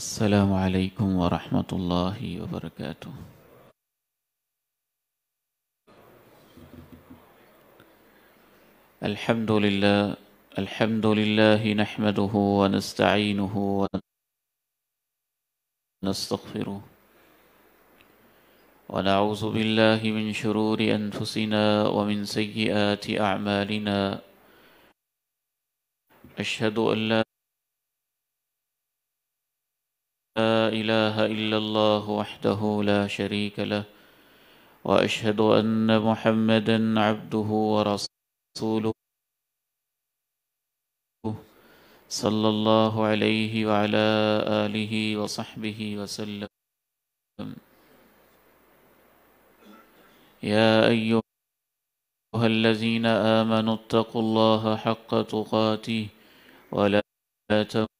السلام عليكم ورحمة الله وبركاته الحمد لله الحمد لله نحمده ونستعينه ونستغفره ونعوذ بالله من شرور أنفسنا ومن سيئات أعمالنا أشهد أن لا إله إلا الله وحده لا شريك له وأشهد أن محمدا عبده ورسوله صلى الله عليه وعلى آله وصحبه وسلم يا أيها الذين آمنوا اتقوا الله حق تقاته ولا تموتوا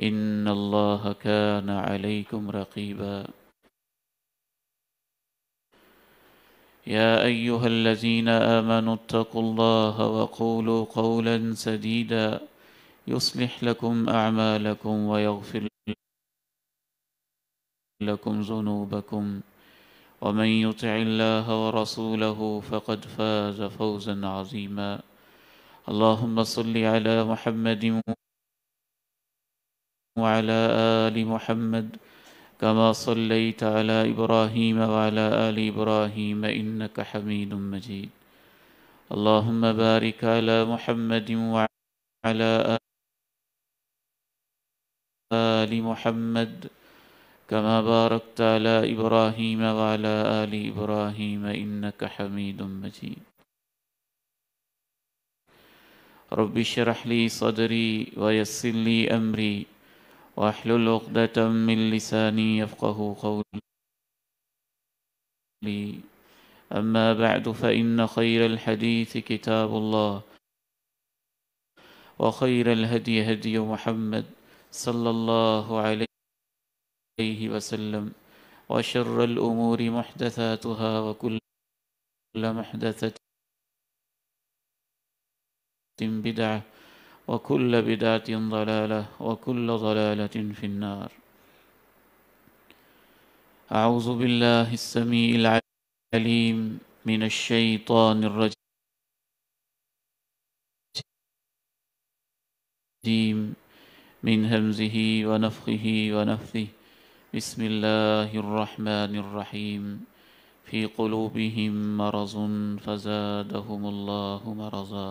إن الله كان عليكم رقيبا يا أيها الذين آمنوا اتقوا الله وقولوا قولا سديدا يصلح لكم أعمالكم ويغفر لكم ذنوبكم ومن يطع الله ورسوله فقد فاز فوزا عظيما اللهم صل على محمد وعلى آل محمد كما صليت على إبراهيم وعلى آل إبراهيم إنك حميد مجيد اللهم بارك على محمد وعلى آل محمد كما باركت على إبراهيم وعلى آل إبراهيم إنك حميد مجيد رب اشرح لي صدري ويسر لي أمري واحلل عقدة من لساني يفقه قولي أما بعد فإن خير الحديث كتاب الله وخير الهدي هدي محمد صلى الله عليه وسلم وشر الأمور محدثاتها وكل محدثة بدعة وكل بدعة ضلالة وكل ضلالة في النار أعوذ بالله السميع العليم من الشيطان الرجيم من همزه ونفخه ونفثه بسم الله الرحمن الرحيم في قلوبهم مرض فزادهم الله مرضاً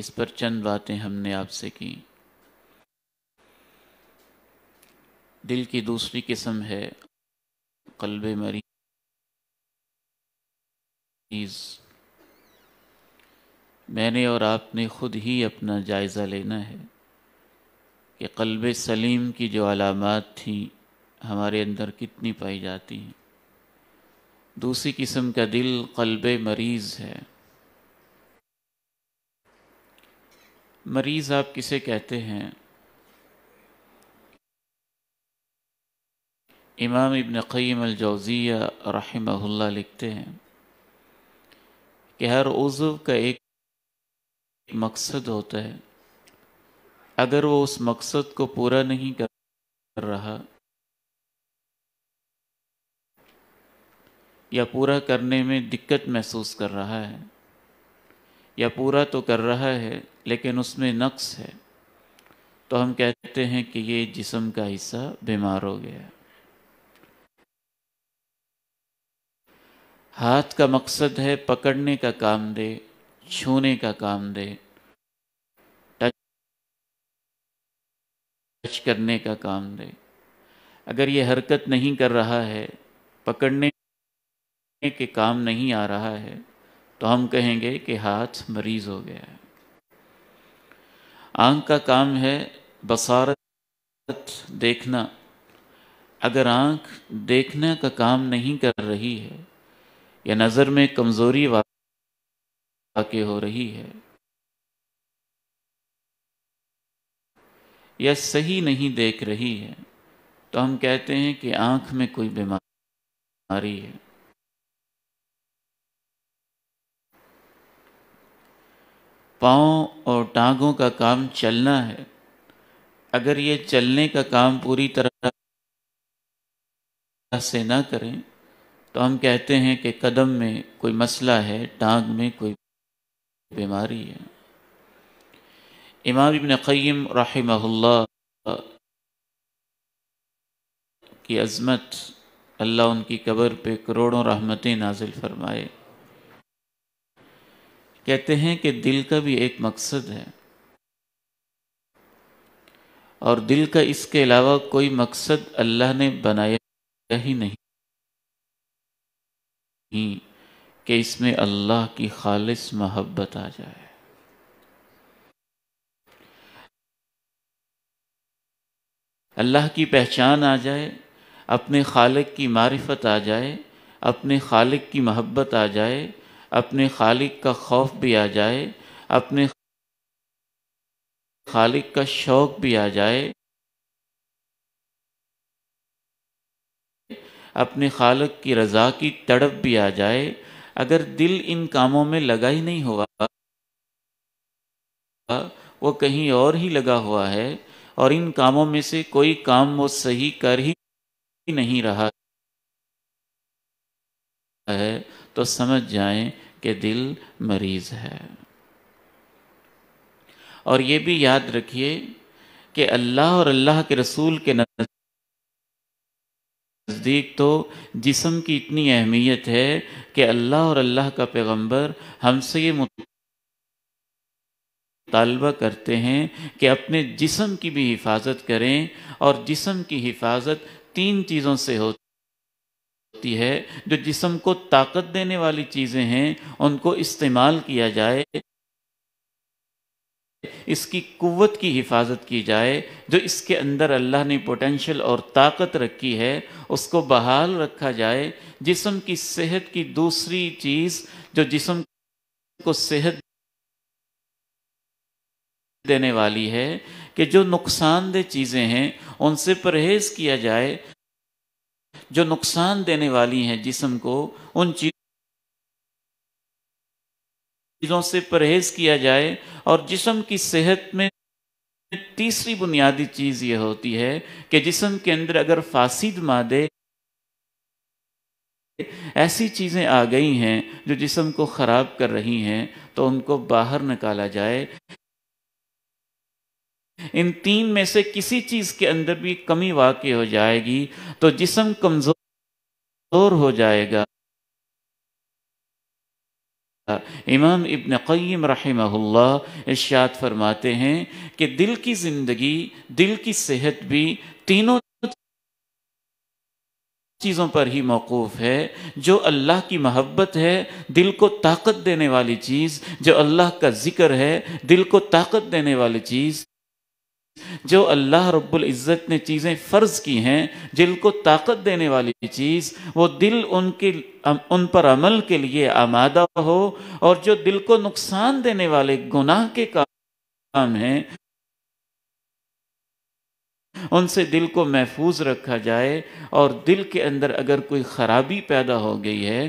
اس پر چند باتیں ہم نے آپ سے کی دل کی دوسری قسم ہے قلب مریض میں نے اور آپ نے خود ہی اپنا جائزہ لینا ہے کہ قلب سلیم کی جو علامات تھیں ہمارے اندر کتنی پائی جاتی ہیں دوسری قسم کا دل قلب مریض ہے مریض آپ کسے کہتے ہیں امام ابن قیم الجوزیہ رحمہ اللہ لکھتے ہیں کہ ہر عضو کا ایک مقصد ہوتا ہے اگر وہ اس مقصد کو پورا نہیں کر رہا یا پورا کرنے میں دقت محسوس کر رہا ہے یا پورا تو کر رہا ہے لیکن اس میں نقص ہے تو ہم کہتے ہیں کہ یہ جسم کا حصہ بیمار ہو گیا ہاتھ کا مقصد ہے پکڑنے کا کام دے چھونے کا کام دے ٹچ ٹچ کرنے کا کام دے اگر یہ حرکت نہیں کر رہا ہے پکڑنے کے کام نہیں آ رہا ہے تو ہم کہیں گے کہ ہاتھ مریض ہو گیا ہے آنکھ کا کام ہے بسارت دیکھنا اگر آنکھ دیکھنا کا کام نہیں کر رہی ہے یا نظر میں کمزوری واقع ہو رہی ہے یا صحیح نہیں دیکھ رہی ہے تو ہم کہتے ہیں کہ آنکھ میں کوئی بیماری ہے پاؤں اور ٹانگوں کا کام چلنا ہے اگر یہ چلنے کا کام پوری طرح سے نہ کریں تو ہم کہتے ہیں کہ قدم میں کوئی مسئلہ ہے ٹانگ میں کوئی بیماری ہے امام ابن قیم رحمہ اللہ کی عظمت اللہ ان کی قبر پہ کروڑوں رحمتیں نازل فرمائے کہتے ہیں کہ دل کا بھی ایک مقصد ہے اور دل کا اس کے علاوہ کوئی مقصد اللہ نے بنایا ہی نہیں کہ اس میں اللہ کی خالص محبت آ جائے اللہ کی پہچان آ جائے اپنے خالق کی معرفت آ جائے اپنے خالق کی محبت آ جائے اپنے خالق کا خوف بھی آ جائے اپنے خالق کا شوق بھی آ جائے اپنے خالق کی رضا کی تڑپ بھی آ جائے اگر دل ان کاموں میں لگا ہی نہیں ہوا وہ کہیں اور ہی لگا ہوا ہے اور ان کاموں میں سے کوئی کام وہ صحیح کر ہی نہیں رہا ہے تو سمجھ جائیں کہ دل مریض ہے اور یہ بھی یاد رکھیے کہ اللہ اور اللہ کے رسول کے نزدیک تو جسم کی اتنی اہمیت ہے کہ اللہ اور اللہ کا پیغمبر ہم سے یہ مطالبہ کرتے ہیں کہ اپنے جسم کی بھی حفاظت کریں اور جسم کی حفاظت تین چیزوں سے ہوتی ہے جو جسم کو طاقت دینے والی چیزیں ہیں ان کو استعمال کیا جائے اس کی قوت کی حفاظت کی جائے جو اس کے اندر اللہ نے پوٹینشل اور طاقت رکھی ہے اس کو بحال رکھا جائے جسم کی صحت کی دوسری چیز جو جسم کو صحت دینے والی ہے کہ جو نقصان دہ چیزیں ہیں ان سے پرہیز کیا جائے جو نقصان دینے والی ہیں جسم کو ان چیزوں سے پرہیز کیا جائے اور جسم کی صحت میں تیسری بنیادی چیز یہ ہوتی ہے کہ جسم کے اندر اگر فاسد مادے ایسی چیزیں آ گئی ہیں جو جسم کو خراب کر رہی ہیں تو ان کو باہر نکالا جائے ان تین میں سے کسی چیز کے اندر بھی کمی واقع ہو جائے گی تو جسم کمزور ہو جائے گا امام ابن قیم رحمہ اللہ ارشاد فرماتے ہیں کہ دل کی زندگی دل کی صحت بھی تینوں چیزوں پر ہی موقوف ہے جو اللہ کی محبت ہے دل کو طاقت دینے والی چیز جو اللہ کا ذکر ہے دل کو طاقت دینے والی چیز جو اللہ رب العزت نے چیزیں فرض کی ہیں دل کو طاقت دینے والی چیز وہ دل ان پر عمل کے لیے آمادہ ہو اور جو دل کو نقصان دینے والے گناہ کے کام کام ہیں ان سے دل کو محفوظ رکھا جائے اور دل کے اندر اگر کوئی خرابی پیدا ہو گئی ہے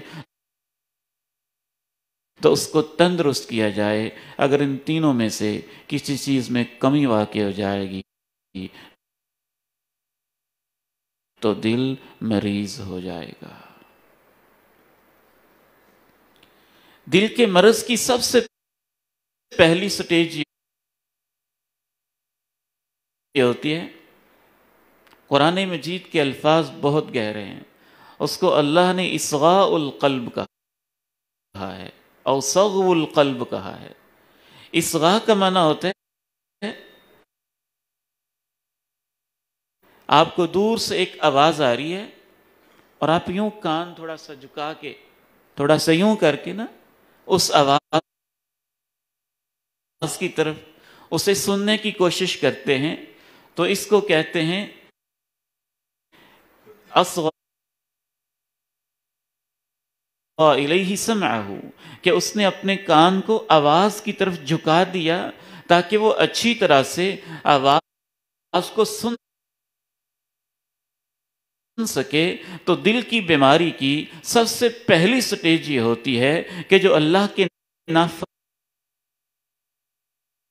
تو اس کو تندرست کیا جائے اگر ان تینوں میں سے کسی چیز میں کمی واقع ہو جائے گی تو دل مریض ہو جائے گا دل کے مرض کی سب سے پہلی سٹیج یہ ہوتی ہے قرآن مجید کے الفاظ بہت گہرے ہیں اس کو اللہ نے اسغاء القلب کہا ہے القلب کہا ہے اس کا معنی ہوتا ہے آپ کو دور سے ایک آواز آ رہی ہے اور آپ یوں کان تھوڑا سا جھکا کے تھوڑا سا یوں کر کے نا اس آواز کی طرف اسے سننے کی کوشش کرتے ہیں تو اس کو کہتے ہیں سمعہ کہ اس نے اپنے کان کو آواز کی طرف جھکا دیا تاکہ وہ اچھی طرح سے آواز کو سن سکے تو دل کی بیماری کی سب سے پہلی سٹیج یہ ہوتی ہے کہ جو اللہ کے نافر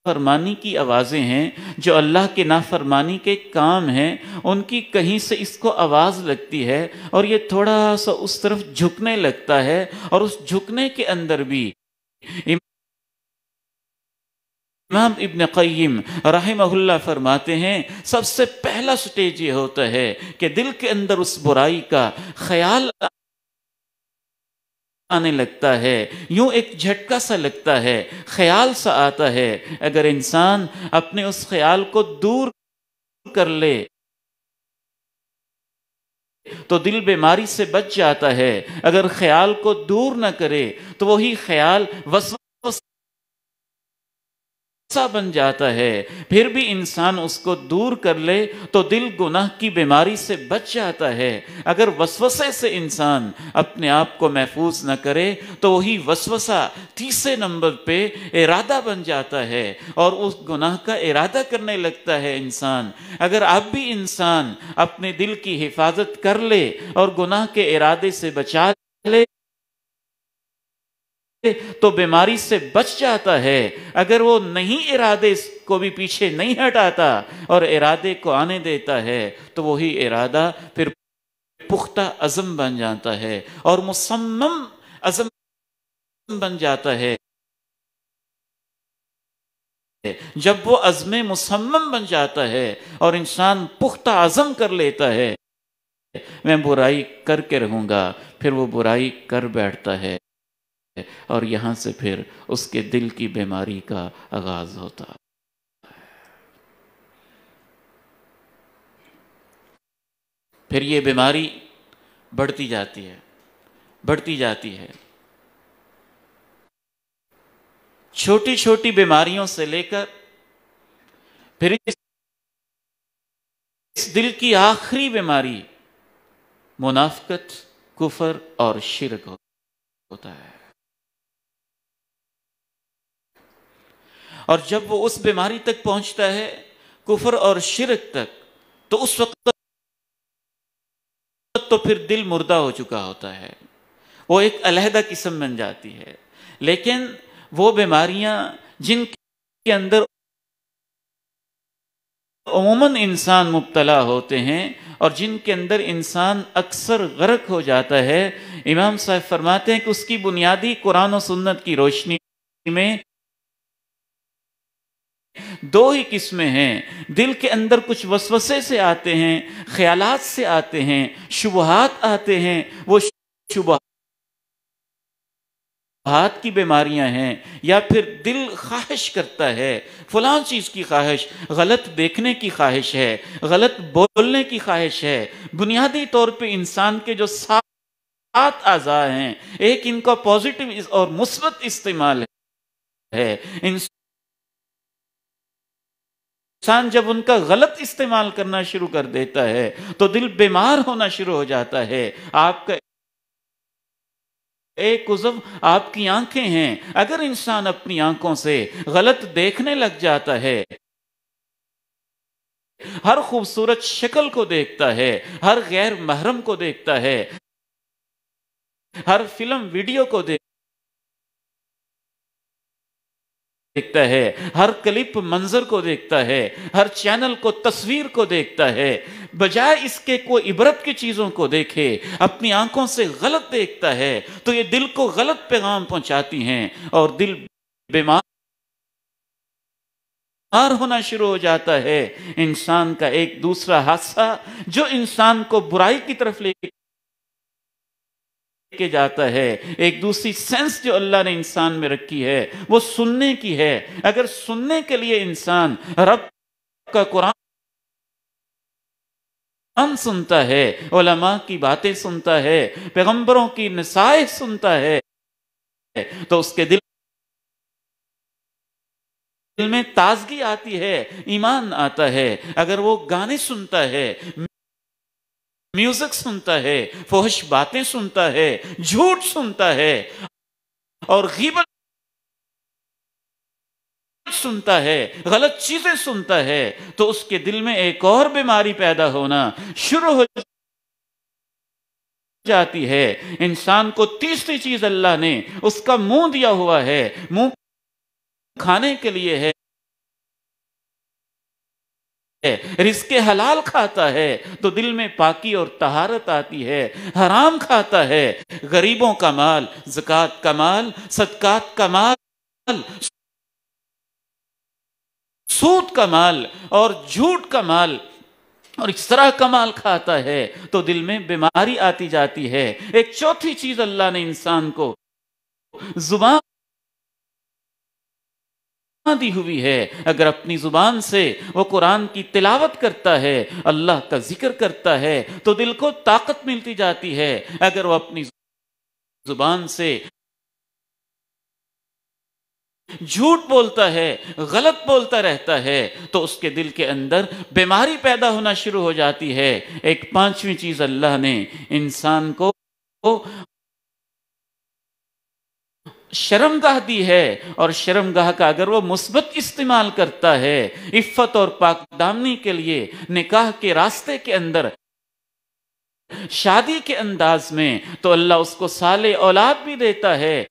فرمانی کی آوازیں ہیں جو اللہ کے نافرمانی کے کام ہیں ان کی کہیں سے اس کو آواز لگتی ہے اور یہ تھوڑا سا اس طرف جھکنے لگتا ہے اور اس جھکنے کے اندر بھی امام ابن قیم رحمہ اللہ فرماتے ہیں سب سے پہلا سٹیج یہ ہوتا ہے کہ دل کے اندر اس برائی کا خیال آنے لگتا ہے یوں ایک جھٹکا سا لگتا ہے خیال سا آتا ہے اگر انسان اپنے اس خیال کو دور دور کر لے تو دل بیماری سے بچ جاتا ہے اگر خیال کو دور نہ کرے تو وہی خیال وسو بن جاتا ہے پھر بھی انسان اس کو دور کر لے تو دل گناہ کی بیماری سے بچ جاتا ہے اگر وسوسے سے انسان اپنے آپ کو محفوظ نہ کرے تو وہی وسوسہ تیسرے نمبر پہ ارادہ بن جاتا ہے اور اس گناہ کا ارادہ کرنے لگتا ہے انسان اگر آپ بھی انسان اپنے دل کی حفاظت کر لے اور گناہ کے ارادے سے بچا لے تو بیماری سے بچ جاتا ہے اگر وہ نہیں ارادے کو بھی پیچھے نہیں ہٹاتا اور ارادے کو آنے دیتا ہے تو وہی ارادہ پھر پختہ عظم بن جاتا ہے اور مسمم عظم بن جاتا ہے جب وہ عظم مسمم بن جاتا ہے اور انسان پختہ عظم کر لیتا ہے میں برائی کر کے رہوں گا پھر وہ برائی کر بیٹھتا ہے اور یہاں سے پھر اس کے دل کی بیماری کا آغاز ہوتا پھر یہ بیماری بڑھتی جاتی ہے بڑھتی جاتی ہے چھوٹی چھوٹی بیماریوں سے لے کر پھر اس دل کی آخری بیماری منافقت کفر اور شرک ہوتا ہے اور جب وہ اس بیماری تک پہنچتا ہے کفر اور شرک تک تو اس وقت تو پھر دل مردہ ہو چکا ہوتا ہے وہ ایک علیحدہ قسم بن جاتی ہے لیکن وہ بیماریاں جن کے اندر عموماً انسان مبتلا ہوتے ہیں اور جن کے اندر انسان اکثر غرق ہو جاتا ہے امام صاحب فرماتے ہیں کہ اس کی بنیادی قرآن و سنت کی روشنی میں دو ہی قسمیں ہیں دل کے اندر کچھ وسوسے سے آتے ہیں خیالات سے آتے ہیں شبہات آتے ہیں وہ شبہات کی بیماریاں ہیں یا پھر دل خواہش کرتا ہے فلان چیز کی خواہش غلط دیکھنے کی خواہش ہے غلط بولنے کی خواہش ہے بنیادی طور پہ انسان کے جو سات آزا ہیں ایک ان کا پوزیٹو اور مثبت استعمال ہے انسان انسان جب ان کا غلط استعمال کرنا شروع کر دیتا ہے تو دل بیمار ہونا شروع ہو جاتا ہے آپ کا ایک آپ کی آنکھیں ہیں اگر انسان اپنی آنکھوں سے غلط دیکھنے لگ جاتا ہے ہر خوبصورت شکل کو دیکھتا ہے ہر غیر محرم کو دیکھتا ہے ہر فلم ویڈیو کو دیکھتا دیکھتا ہے ہر کلپ منظر کو دیکھتا ہے ہر چینل کو تصویر کو دیکھتا ہے بجائے اس کے کوئی عبرت کی چیزوں کو دیکھے اپنی آنکھوں سے غلط دیکھتا ہے تو یہ دل کو غلط پیغام پہنچاتی ہیں اور دل بیمار ہونا شروع ہو جاتا ہے انسان کا ایک دوسرا حادثہ جو انسان کو برائی کی طرف لے گی کے جاتا ہے ایک دوسری سنس جو اللہ نے انسان میں رکھی ہے وہ سننے کی ہے اگر سننے کے لیے انسان رب کا قرآن ان سنتا ہے علماء کی باتیں سنتا ہے پیغمبروں کی نسائے سنتا ہے تو اس کے دل دل میں تازگی آتی ہے ایمان آتا ہے اگر وہ گانے سنتا ہے میوزک سنتا ہے فوہش باتیں سنتا ہے جھوٹ سنتا ہے اور غیبت سنتا ہے غلط چیزیں سنتا ہے تو اس کے دل میں ایک اور بیماری پیدا ہونا شروع ہو جاتی ہے انسان کو تیسری چیز اللہ نے اس کا منہ دیا ہوا ہے منہ کھانے کے لیے ہے ہے رزق حلال کھاتا ہے تو دل میں پاکی اور طہارت آتی ہے حرام کھاتا ہے غریبوں کا مال زکوٰۃ کا مال صدقات کا مال سود کا مال اور جھوٹ کا مال اور اس طرح کمال کھاتا ہے تو دل میں بیماری آتی جاتی ہے ایک چوتھی چیز اللہ نے انسان کو زبان دی ہوئی ہے اگر اپنی زبان سے وہ قرآن کی تلاوت کرتا ہے اللہ کا ذکر کرتا ہے تو دل کو طاقت ملتی جاتی ہے اگر وہ اپنی زبان سے جھوٹ بولتا ہے غلط بولتا رہتا ہے تو اس کے دل کے اندر بیماری پیدا ہونا شروع ہو جاتی ہے ایک پانچویں چیز اللہ نے انسان کو شرم گاہ دی ہے اور شرم گاہ کا اگر وہ مثبت استعمال کرتا ہے عفت اور پاک دامنی کے لیے نکاح کے راستے کے اندر شادی کے انداز میں تو اللہ اس کو سال اولاد بھی دیتا ہے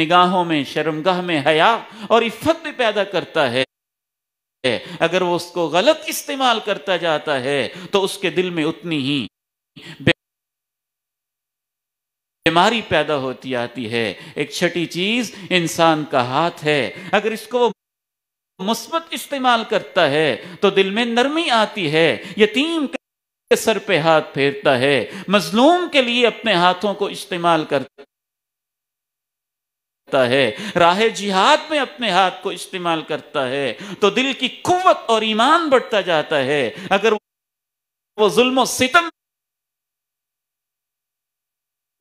نگاہوں میں شرم گاہ میں حیا اور عفت بھی پیدا کرتا ہے اگر وہ اس کو غلط استعمال کرتا جاتا ہے تو اس کے دل میں اتنی ہی بے بیماری پیدا ہوتی آتی ہے ایک چھٹی چیز انسان کا ہاتھ ہے اگر اس کو وہ مثبت استعمال کرتا ہے تو دل میں نرمی آتی ہے یتیم سر پہ ہاتھ پھیرتا ہے مظلوم کے لیے اپنے ہاتھوں کو استعمال کرتا ہے راہ جہاد میں اپنے ہاتھ کو استعمال کرتا ہے تو دل کی قوت اور ایمان بڑھتا جاتا ہے اگر وہ ظلم و ستم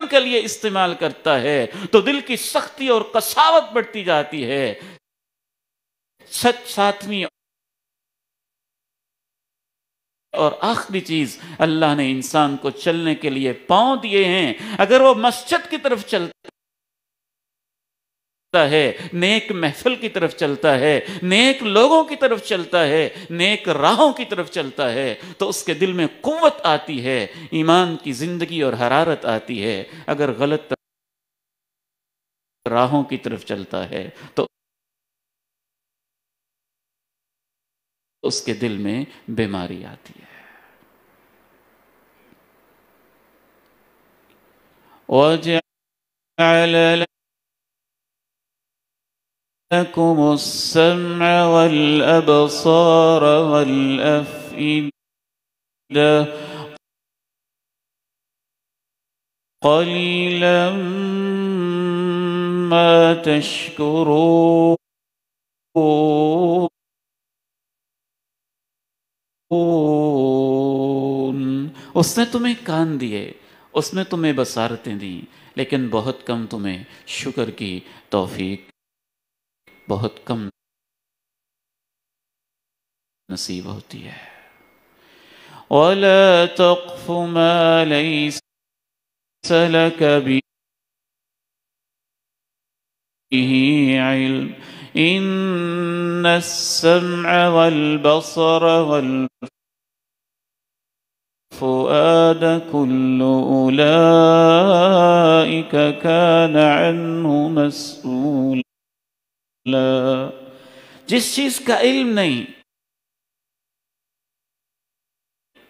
کے لیے استعمال کرتا ہے تو دل کی سختی اور کساوت بڑھتی جاتی ہے سچ ساتویں اور آخری چیز اللہ نے انسان کو چلنے کے لیے پاؤں دیے ہیں اگر وہ مسجد کی طرف چلتا ہے نیک محفل کی طرف چلتا ہے نیک لوگوں کی طرف چلتا ہے نیک راہوں کی طرف چلتا ہے تو اس کے دل میں قوت آتی ہے ایمان کی زندگی اور حرارت آتی ہے اگر غلط راہوں کی طرف چلتا ہے تو اس کے دل میں بیماری آتی ہے لكم السمع والأبصار والأفئدة قليلا ما تشكرون اس نے تمہیں کان دیے اس نے تمہیں بصارتیں دیں لیکن بہت کم تمہیں شکر کی توفیق بہت کم نصیب ہوتی ہے ولا تقف ما ليس لك به علم إن السمع والبصر والفؤاد كل أولئك كان عنه مَسْئُولًا جس چیز کا علم نہیں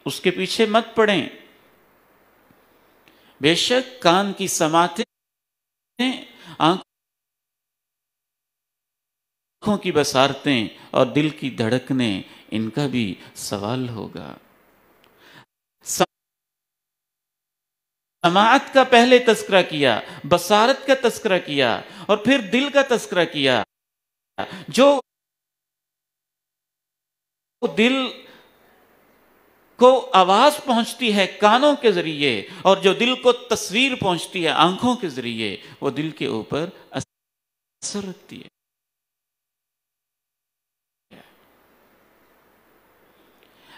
اس کے پیچھے مت پڑیں بے شک کان کی سماتیں آنکھوں کی بسارتیں اور دل کی دھڑکنے ان کا بھی سوال ہوگا سماعت کا پہلے تذکرہ کیا بسارت کا تذکرہ کیا اور پھر دل کا تذکرہ کیا جو دل کو آواز پہنچتی ہے کانوں کے ذریعے اور جو دل کو تصویر پہنچتی ہے آنکھوں کے ذریعے وہ دل کے اوپر اثر رکھتی ہے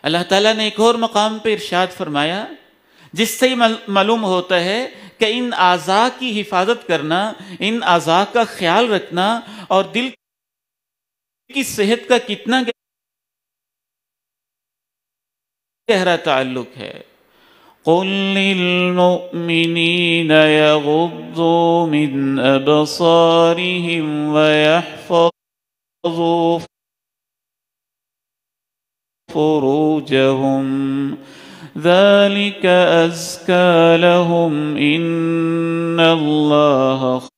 اللہ تعالیٰ نے ایک اور مقام پہ ارشاد فرمایا جس سے معلوم ہوتا ہے کہ ان آزا کی حفاظت کرنا ان آزا کا خیال رکھنا اور دل की सेहत का कितना गहरा تعلق है قل للمؤمنين يغضوا من أبصارهم ويحفظوا فروجهم ذلك أزكى لهم إن الله خير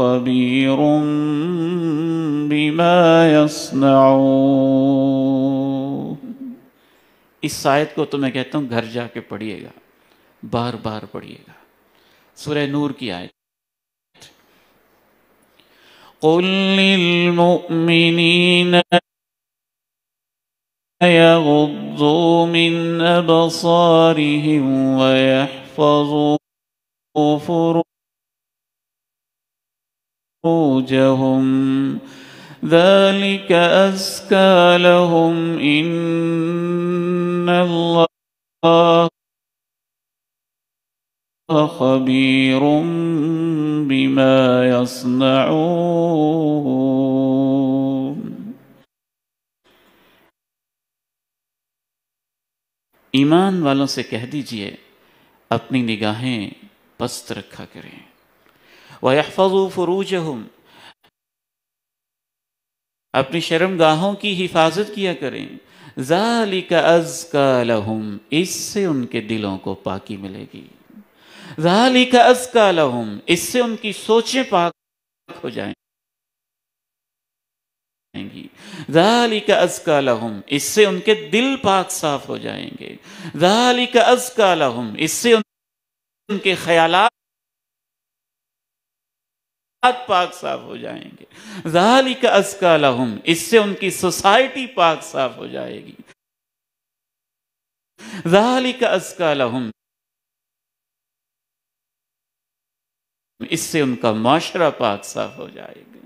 خبير بما یصنعون اس آیت کو تو میں کہتا ہوں گھر جا کے پڑھئے گا بار بار پڑھئے گا سورہ نور کی آیت قل للمؤمنین يغضوا من أبصارهم ويحفظوا فروجهم فروجهم ذلك أزكى لهم إن الله خبير بما يصنعون ایمان والوں سے کہہ دیجئے اپنی نگاہیں پست رکھا کریں وَيَحْفَظُوا فُرُوجَهُمْ اپنی شرم گاہوں کی حفاظت کیا کریں ذالک ازکا لہم اس سے ان کے دلوں کو پاکی ملے گی ذالک ازکا لہم اس سے ان کی سوچیں پاک ہو جائیں گی ذالک ازکا لہم اس سے ان کے دل پاک صاف ہو جائیں گے ذالک ازکا لہم اس سے ان کے خیالات پاک صاف ہو جائیں گے ذالک ازکا لہم اس سے ان کی سوسائٹی پاک صاف ہو جائے گی ذالک ازکا لہم اس سے ان کا معاشرہ پاک صاف ہو جائے گا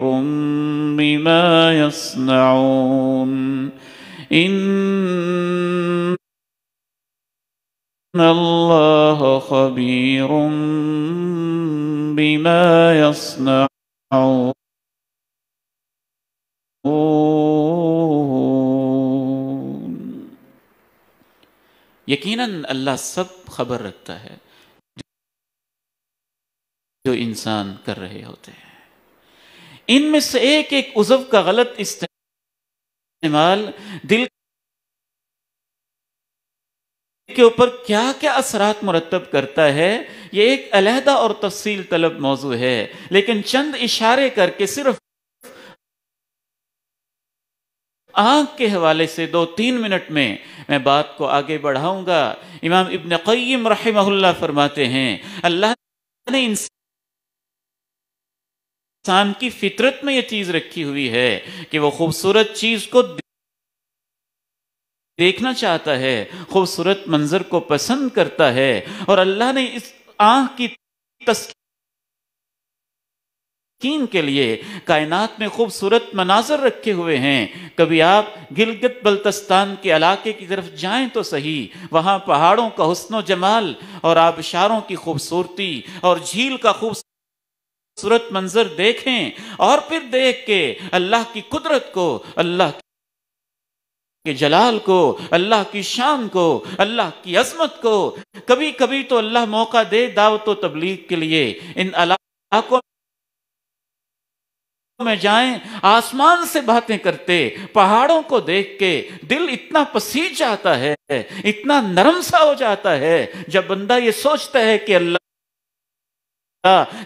بما يصنعون إن الله خبير بما يصنعون يقينا الله سب خبر رکھتا ہے جو انسان کر رہے ہوتے ہیں ان میں سے ایک ایک عزو کا غلط استعمال دل کے اوپر کیا کیا اثرات مرتب کرتا ہے یہ ایک علیحدہ اور تفصیل طلب موضوع ہے لیکن چند اشارے کر کے صرف آنکھ کے حوالے سے دو تین منٹ میں میں بات کو آگے بڑھاؤں گا امام ابن قیم رحمہ اللہ فرماتے ہیں اللہ نے انسان انسان کی فطرت میں یہ چیز رکھی ہوئی ہے کہ وہ خوبصورت چیز کو دیکھنا چاہتا ہے خوبصورت منظر کو پسند کرتا ہے اور اللہ نے اس آنکھ کی تسکین کے لیے کائنات میں خوبصورت مناظر رکھے ہوئے ہیں کبھی آپ گلگت بلتستان کے علاقے کی طرف جائیں تو صحیح وہاں پہاڑوں کا حسن و جمال اور آبشاروں کی خوبصورتی اور جھیل کا خوبصورت منظر دیکھیں اور پھر دیکھ کے اللہ کی قدرت کو اللہ کی کے جلال کو اللہ کی شان کو اللہ کی عظمت کو کبھی کبھی تو اللہ موقع دے دعوت و تبلیغ کے لیے ان علاقوں میں جائیں آسمان سے باتیں کرتے پہاڑوں کو دیکھ کے دل اتنا پسیج جاتا ہے اتنا نرم سا ہو جاتا ہے جب بندہ یہ سوچتا ہے کہ اللہ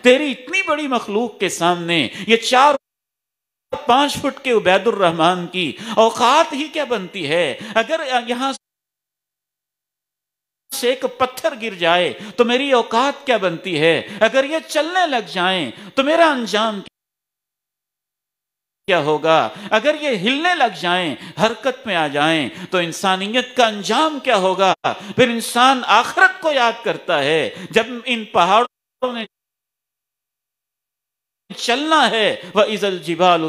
تیری اتنی بڑی مخلوق کے سامنے یہ چار پانچ فٹ کے عبید الرحمان کی اوقات ہی کیا بنتی ہے اگر یہاں سے ایک پتھر گر جائے تو میری اوقات کیا بنتی ہے اگر یہ چلنے لگ جائیں تو میرا انجام کیا ہوگا اگر یہ ہلنے لگ جائیں حرکت میں آ جائیں تو انسانیت کا انجام کیا ہوگا پھر انسان آخرت کو یاد کرتا ہے جب ان پہاڑوں نے چلنا ہے وہ عزل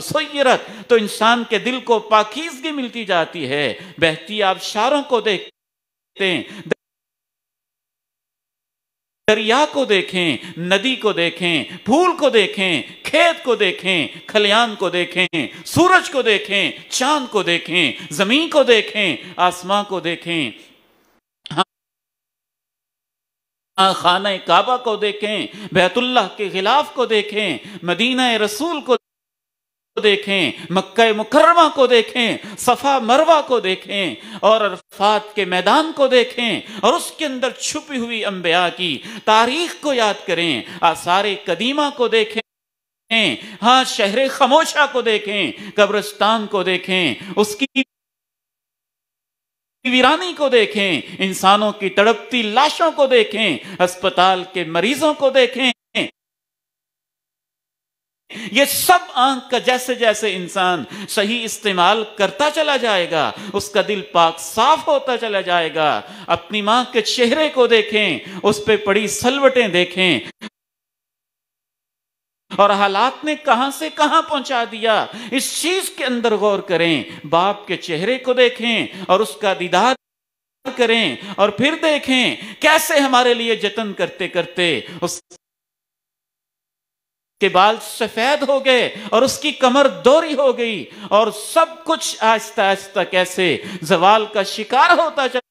سَيِّرَتْ تو انسان کے دل کو پاکیزگی ملتی جاتی ہے بہتی آبشاروں کو دیکھتے ہیں دریا کو دیکھیں ندی کو دیکھیں پھول کو دیکھیں کھیت کو دیکھیں کھلیان کو دیکھیں سورج کو دیکھیں چاند کو دیکھیں زمین کو دیکھیں آسمان کو دیکھیں خانہ کعبہ کو دیکھیں بیت اللہ کے خلاف کو دیکھیں مدینہ رسول کو دیکھیں مکہ مکرمہ کو دیکھیں صفا مروا کو دیکھیں اور عرفات کے میدان کو دیکھیں اور اس کے اندر چھپی ہوئی انبیاء کی تاریخ کو یاد کریں آثار قدیمہ کو دیکھیں ہاں شہر خموشہ کو دیکھیں قبرستان کو دیکھیں اس کی ویرانی کو دیکھیں انسانوں کی تڑپتی لاشوں کو دیکھیں ہسپتال کے مریضوں کو دیکھیں یہ سب آنکھ کا جیسے جیسے انسان صحیح استعمال کرتا چلا جائے گا اس کا دل پاک صاف ہوتا چلا جائے گا اپنی ماں کے چہرے کو دیکھیں اس پہ پڑی سلوٹیں دیکھیں اور حالات نے کہاں سے کہاں پہنچا دیا اس چیز کے اندر غور کریں باپ کے چہرے کو دیکھیں اور اس کا دیدار کریں اور پھر دیکھیں کیسے ہمارے لیے جتن کرتے کرتے اس کے بال سفید ہو گئے اور اس کی کمر دوری ہو گئی اور سب کچھ آہستہ آہستہ کیسے زوال کا شکار ہوتا چلا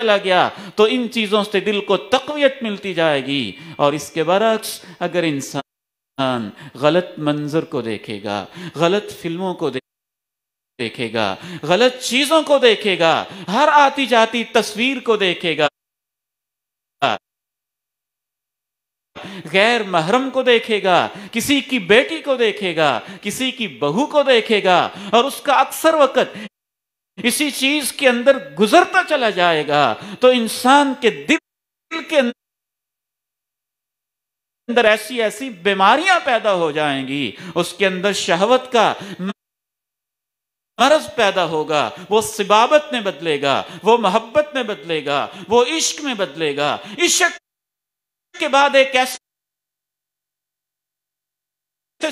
چلا گیا تو ان چیزوں سے دل کو تقویت ملتی جائے گی اور اس کے برعکس اگر انسان غلط منظر کو دیکھے گا غلط فلموں کو دیکھے گا غلط چیزوں کو دیکھے گا ہر آتی جاتی تصویر کو دیکھے گا غیر محرم کو دیکھے گا کسی کی بیٹی کو دیکھے گا کسی کی بہو کو دیکھے گا اور اس کا اکثر وقت اسی چیز کے اندر گزرتا چلا جائے گا تو انسان کے دل کے اندر ایسی ایسی بیماریاں پیدا ہو جائیں گی اس کے اندر شہوت کا مرض پیدا ہوگا وہ سبابت میں بدلے گا وہ محبت میں بدلے گا وہ عشق میں بدلے گا عشق کے بعد ایک ایسا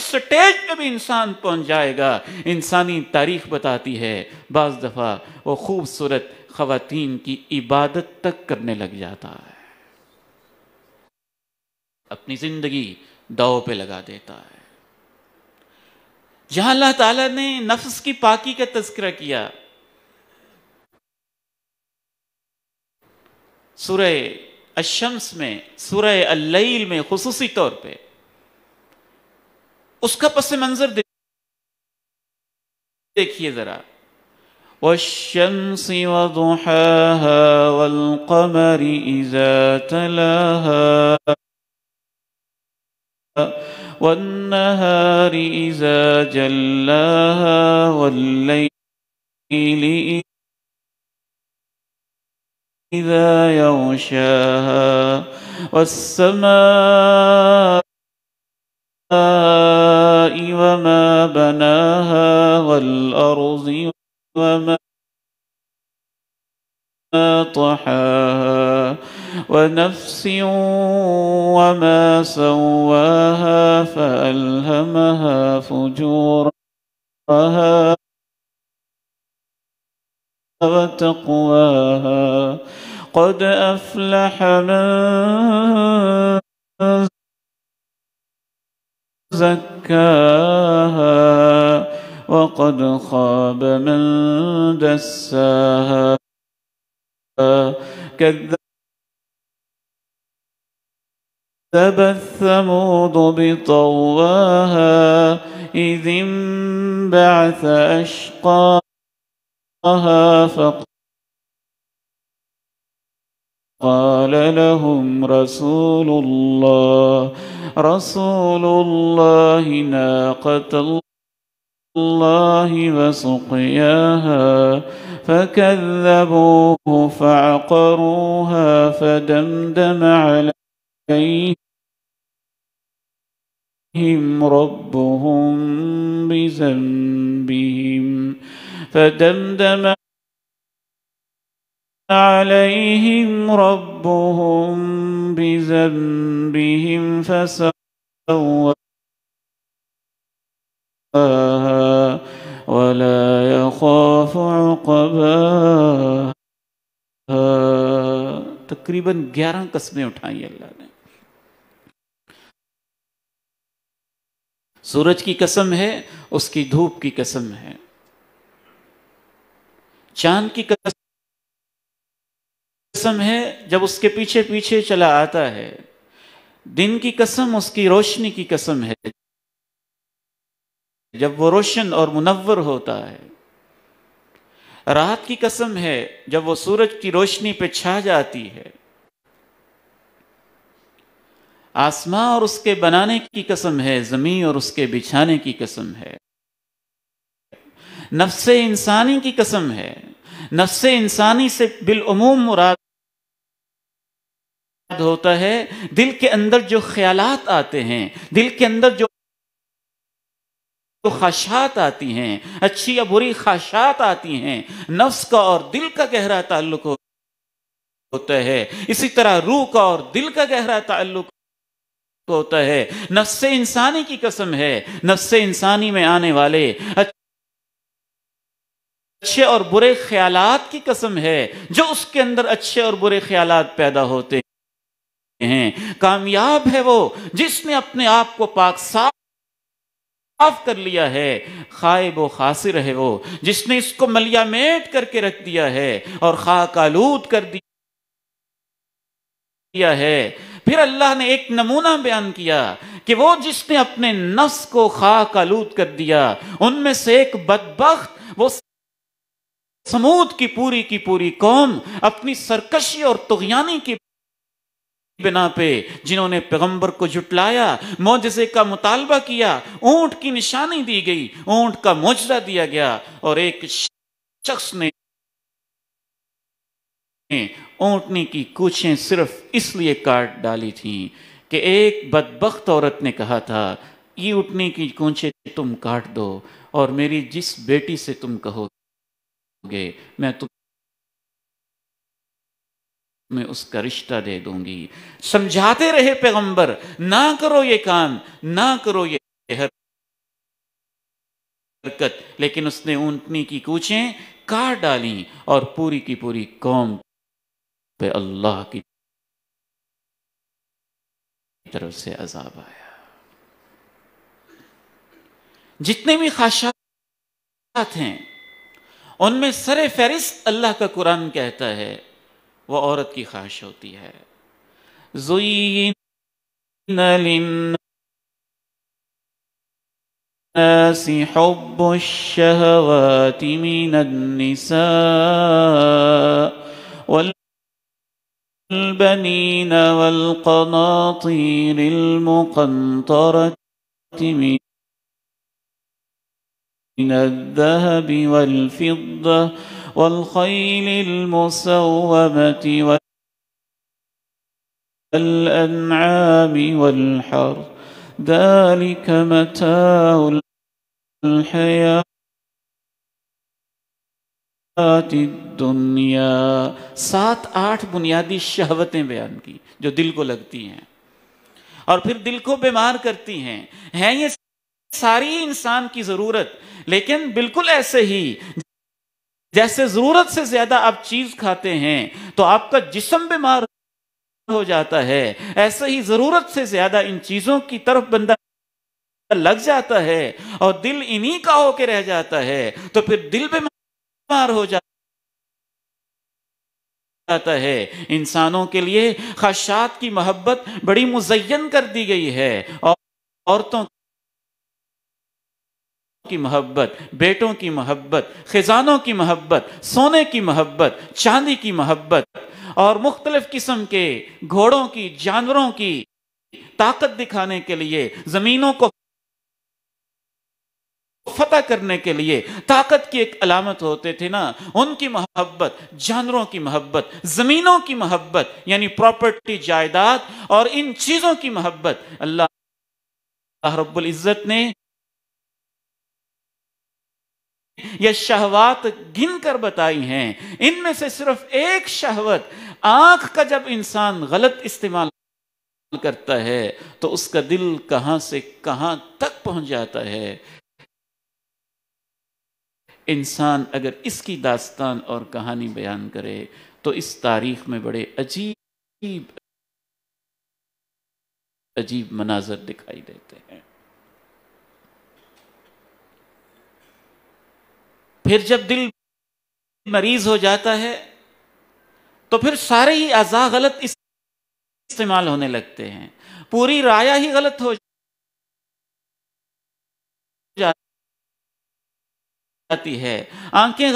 سٹیج پہ بھی انسان پہنچ جائے گا انسانی تاریخ بتاتی ہے بعض دفعہ وہ خوبصورت خواتین کی عبادت تک کرنے لگ جاتا ہے اپنی زندگی دعو پہ لگا دیتا ہے جہاں اللہ تعالیٰ نے نفس کی پاکی کا تذکرہ کیا سورہ الشمس میں سورہ اللیل میں خصوصی طور پہ کا پس منظر دیکھئے ذرا والشمس وضحاها والقمر إذا تلاها والنهار إذا جلاها والليل إذا يغشاها والسماء بناها والأرض وما طحاها ونفس وما سواها فألهمها فجورها وتقواها قد أفلح من زكاها وقد خاب من دساها كذب الثمود بطواها إذ انبعث أشقاها فقال قال لهم رسول الله رسول الله ناقة الله وسقياها فكذبوه فعقروها فدمدم عليهم ربهم بذنبهم فدمدم عليهم عليهم ربهم بذنبهم فسواها ولا يخاف عقباها تقریباً گیارہ قسمیں اٹھائیں اللہ نے سورج کی قسم ہے اس کی دھوپ کی قسم ہے چاند کی قسم قسم ہے جب اس کے پیچھے پیچھے چلا آتا ہے دن کی قسم اس کی روشنی کی قسم ہے جب وہ روشن اور منور ہوتا ہے رات کی قسم ہے جب وہ سورج کی روشنی پہ چھا جاتی ہے آسماں اور اس کے بنانے کی قسم ہے زمین اور اس کے بچھانے کی قسم ہے نفس انسانی کی قسم ہے نفس انسانی سے بالعموم مراد ہوتا ہے دل کے اندر جو خیالات آتے ہیں دل کے اندر جو خواہشات آتی ہیں اچھی یا بری خواہشات آتی ہیں نفس کا اور دل کا گہرا تعلق ہوتا ہے اسی طرح روح کا اور دل کا گہرا تعلق ہوتا ہے نفس انسانی کی قسم ہے نفس انسانی میں آنے والے اچھے اور برے خیالات کی قسم ہے جو اس کے اندر اچھے اور برے خیالات پیدا ہوتے ہیں کامیاب ہے وہ جس نے اپنے آپ کو پاک صاف کر لیا ہے خائب و خاسر ہے وہ جس نے اس کو ملیا میٹ کر کے رکھ دیا ہے اور خاک آلود کر دیا ہے پھر اللہ نے ایک نمونہ بیان کیا کہ وہ جس نے اپنے نفس کو خاک آلود کر دیا ان میں سے ایک بدبخت وہ سمود کی پوری کی پوری قوم اپنی سرکشی اور تغیانی کی بنا پہ جنہوں نے پیغمبر کو جھٹلایا موجزے کا مطالبہ کیا اونٹ کی نشانی دی گئی اونٹ کا دیا گیا اور ایک شخص نے اونٹنی کی کوچیں صرف اس لیے کاٹ ڈالی تھیں کہ ایک بدبخت عورت نے کہا تھا یہ اٹھنے کی کونچے تم کاٹ دو اور میری جس بیٹی سے تم کہو گے میں تم میں اس کا رشتہ دے دوں گی سمجھاتے رہے پیغمبر نہ کرو یہ کام نہ کرو یہ حرکت لیکن اس نے اونٹنی کی کوچیں کار ڈالیں اور پوری کی پوری قوم پہ اللہ کی طرف سے عذاب آیا جتنے بھی خواہشات ہیں ان میں سر فہرست اللہ کا قرآن کہتا ہے وہ عورت کی خواہش ہوتی ہے زین حب من من النساء من الذهب والفضة والخيل المسومة والأنعام والحر ذلك متاع الحياة الدنيا سات آٹھ بنیادی شہوتیں بیان کی جو دل کو لگتی ہیں اور پھر دل کو بیمار کرتی ہیں ہیں یہ ساری انسان کی ضرورت لیکن بالکل ایسے ہی جیسے ضرورت سے زیادہ آپ چیز کھاتے ہیں تو آپ کا جسم بیمار ہو جاتا ہے ایسے ہی ضرورت سے زیادہ ان چیزوں کی طرف بندہ لگ جاتا ہے اور دل انہی کا ہو کے رہ جاتا ہے تو پھر دل بیمار ہو جاتا ہے انسانوں کے لیے خاشات کی محبت بڑی مزین کر دی گئی ہے اور عورتوں کی محبت بیٹوں کی محبت خزانوں کی محبت سونے کی محبت چاندی کی محبت اور مختلف قسم کے گھوڑوں کی جانوروں کی طاقت دکھانے کے لیے زمینوں کو فتح کرنے کے لیے طاقت کی ایک علامت ہوتے تھے نا ان کی محبت جانوروں کی محبت زمینوں کی محبت یعنی پراپرٹی جائیداد اور ان چیزوں کی محبت اللہ رب العزت نے شہوات گن کر بتائی ہیں ان میں سے صرف ایک شہوت آنکھ کا جب انسان غلط استعمال کرتا ہے تو اس کا دل کہاں سے کہاں تک پہنچ جاتا ہے انسان اگر اس کی داستان اور کہانی بیان کرے تو اس تاریخ میں بڑے عجیب عجیب مناظر دکھائی دیتے ہیں پھر جب دل مریض ہو جاتا ہے تو پھر سارے ہی اعضاء غلط استعمال ہونے لگتے ہیں پوری رایا ہی غلط ہو جاتا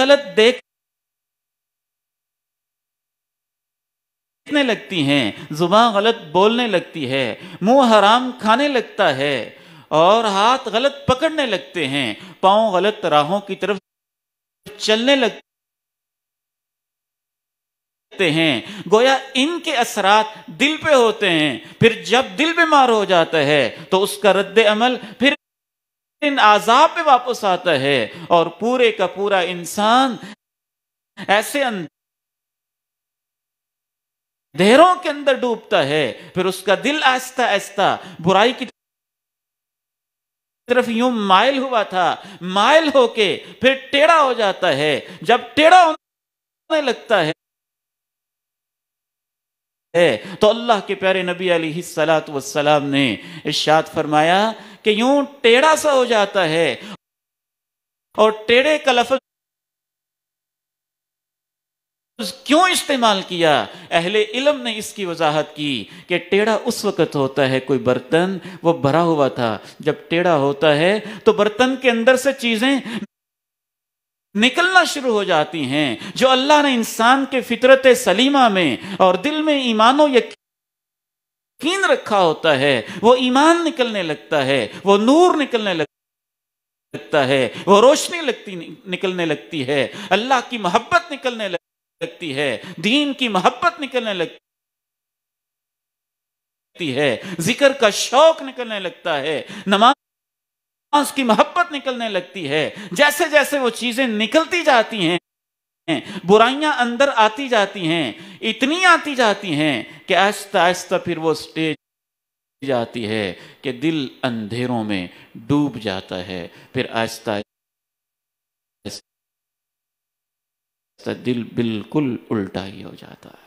غلط دیکھنے لگتی ہیں زبان غلط بولنے لگتی ہے منہ حرام کھانے لگتا ہے اور ہاتھ غلط پکڑنے لگتے ہیں پاؤں غلط راہوں کی طرف چلنے لگتے ہیں گویا ان کے اثرات دل پہ ہوتے ہیں پھر جب دل بیمار ہو جاتا ہے تو اس کا رد عمل پھر ان عذاب پہ واپس آتا ہے اور پورے کا پورا انسان ایسے اندھیروں کے اندر ڈوبتا ہے پھر اس کا دل آہستہ آہستہ برائی کی طرف یوں مائل ہوا تھا مائل ہو کے پھر ٹیڑا ہو جاتا ہے جب ٹیڑا ہونے لگتا ہے تو اللہ کے پیارے نبی علیہ السلام والسلام نے ارشاد فرمایا کہ یوں ٹیڑا سا ہو جاتا ہے اور ٹیڑے کا لفظ کیوں استعمال کیا اہل علم نے اس کی وضاحت کی کہ ٹیڑھا اس وقت ہوتا ہے کوئی برتن وہ بھرا ہوا تھا جب ٹیڑھا ہوتا ہے تو برتن کے اندر سے چیزیں نکلنا شروع ہو جاتی ہیں جو اللہ نے انسان کے فطرت سلیمہ میں اور دل میں ایمان و یقین رکھا ہوتا ہے وہ ایمان نکلنے لگتا ہے وہ نور نکلنے لگتا ہے وہ روشنی لگتی نکلنے لگتی ہے اللہ کی محبت نکلنے لگتی لگتی ہے دین کی محبت نکلنے لگتی ہے ہے ذکر کا شوق نکلنے لگتا نماز کی محبت نکلنے لگتی ہے جیسے جیسے وہ چیزیں نکلتی جاتی ہیں برائیاں اندر آتی جاتی ہیں اتنی آتی جاتی ہیں کہ آہستہ آہستہ پھر وہ سٹیج جاتی ہے کہ دل اندھیروں میں ڈوب جاتا ہے پھر آہستہ دل بالکل الٹا ہی ہو جاتا ہے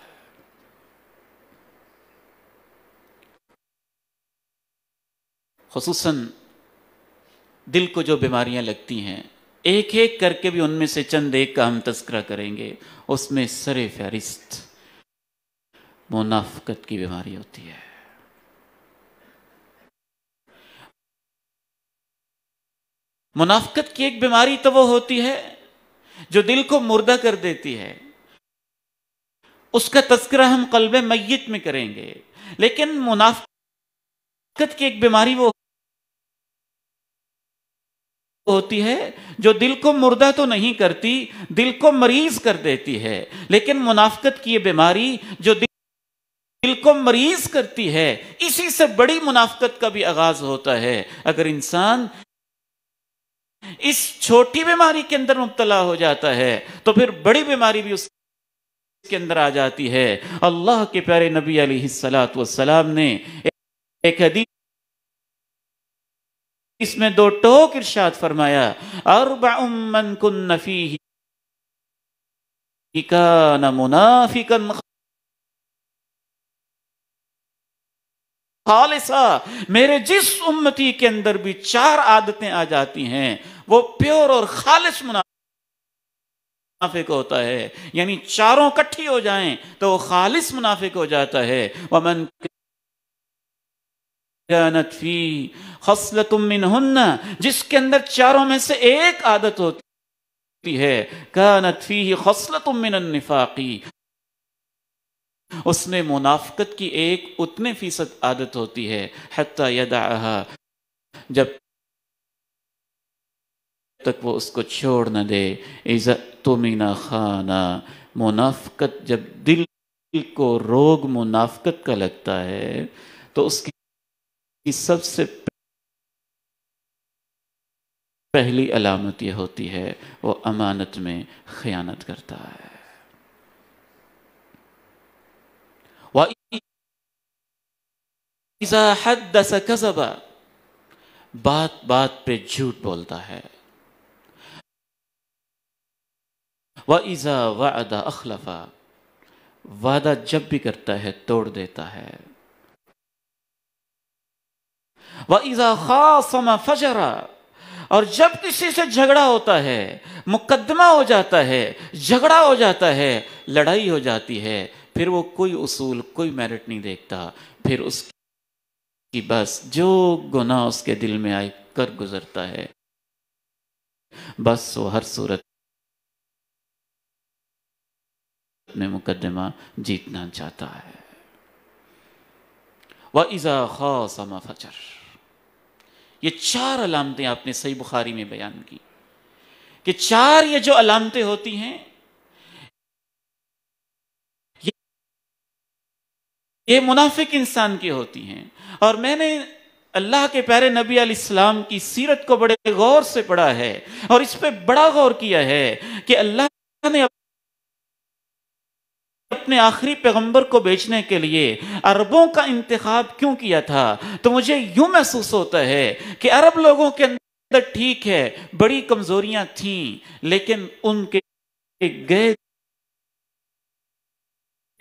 خصوصاً دل کو جو بیماریاں لگتی ہیں ایک ایک کر کے بھی ان میں سے چند ایک کا ہم تذکرہ کریں گے اس میں سر فہرست منافقت کی بیماری ہوتی ہے منافقت کی ایک بیماری تو وہ ہوتی ہے جو دل کو مردہ کر دیتی ہے اس کا تذکرہ ہم قلب میت میں کریں گے لیکن منافقت کی ایک بیماری وہ ہوتی ہے جو دل کو مردہ تو نہیں کرتی دل کو مریض کر دیتی ہے لیکن منافقت کی یہ بیماری جو دل دل کو مریض کرتی ہے اسی سے بڑی منافقت کا بھی آغاز ہوتا ہے اگر انسان اس چھوٹی بیماری کے اندر مبتلا ہو جاتا ہے تو پھر بڑی بیماری بھی اس کے اندر آ جاتی ہے اللہ کے پیارے نبی علی سلاد وسلام نے خالصا میرے جس امتی کے اندر بھی چار عادتیں آ جاتی ہیں وہ پیور اور خالص منافق ہوتا ہے یعنی چاروں کٹھی ہو جائیں تو وہ خالص منافق ہو جاتا ہے جس کے اندر چاروں میں سے ایک عادت ہوتی ہے ہوتی خَصْلَةٌ مِّنَ النِّفَاقِ اس میں منافقت کی ایک اتنے فیصد عادت ہوتی ہے جب تک وہ اس کو چھوڑ نہ دے ایز تو مینا خانہ منافقت جب دل کو روگ منافقت کا لگتا ہے تو اس کی سب سے پہلی علامت یہ ہوتی ہے وہ امانت میں خیانت کرتا ہے بات بات پہ جھوٹ بولتا ہے ایزا وعدہ أَخْلَفَ وعدہ جب بھی کرتا ہے توڑ دیتا ہے وَإِذَا ایزا فَجَرَ فجرا اور جب کسی سے جھگڑا ہوتا ہے مقدمہ ہو جاتا ہے جھگڑا ہو جاتا ہے لڑائی ہو جاتی ہے پھر وہ کوئی اصول کوئی میرٹ نہیں دیکھتا پھر اس کی بس جو گناہ اس کے دل میں آئے کر گزرتا ہے بس وہ ہر صورت اپنے مقدمہ جیتنا چاہتا ہے وَإِذَا خَاسَمَ فَجَر یہ چار علامتیں آپ نے صحیح بخاری میں بیان کی کہ چار یہ جو علامتیں ہوتی ہیں یہ منافق انسان کی ہوتی ہیں اور میں نے اللہ کے پیارے نبی علیہ السلام کی سیرت کو بڑے غور سے پڑھا ہے اور اس پہ بڑا غور کیا ہے کہ اللہ نے اپنے آخری پیغمبر کو بیچنے کے لیے عربوں کا انتخاب کیوں کیا تھا تو مجھے یوں محسوس ہوتا ہے کہ عرب لوگوں کے اندر ٹھیک ہے بڑی کمزوریاں تھیں لیکن ان کے گئے